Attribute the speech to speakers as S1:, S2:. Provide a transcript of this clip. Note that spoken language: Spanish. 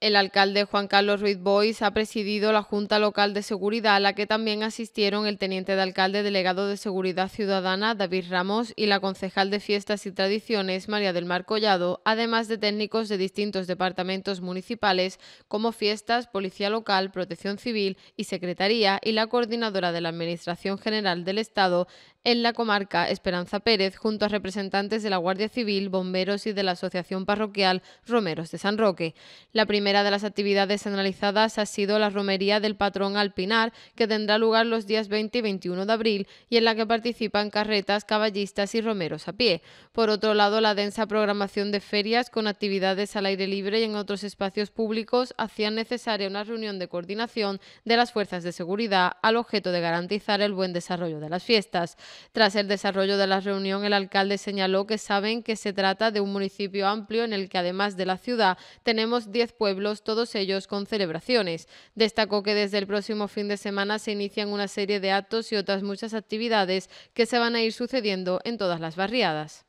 S1: El alcalde Juan Carlos Ruiz Bois ha presidido la Junta Local de Seguridad, a la que también asistieron el teniente de alcalde delegado de Seguridad Ciudadana, David Ramos, y la concejal de Fiestas y Tradiciones, María del Mar Collado, además de técnicos de distintos departamentos municipales como Fiestas, Policía Local, Protección Civil y Secretaría, y la coordinadora de la Administración General del Estado en la comarca, Esperanza Pérez, junto a representantes de la Guardia Civil, bomberos y de la Asociación Parroquial Romeros de San Roque. La primera primera de las actividades analizadas ha sido la romería del patrón Alpinar, que tendrá lugar los días 20 y 21 de abril y en la que participan carretas, caballistas y romeros a pie. Por otro lado, la densa programación de ferias con actividades al aire libre y en otros espacios públicos hacía necesaria una reunión de coordinación de las fuerzas de seguridad al objeto de garantizar el buen desarrollo de las fiestas. Tras el desarrollo de la reunión, el alcalde señaló que saben que se trata de un municipio amplio en el que además de la ciudad tenemos 10 pueblos todos ellos con celebraciones. Destacó que desde el próximo fin de semana se inician una serie de actos y otras muchas actividades que se van a ir sucediendo en todas las barriadas.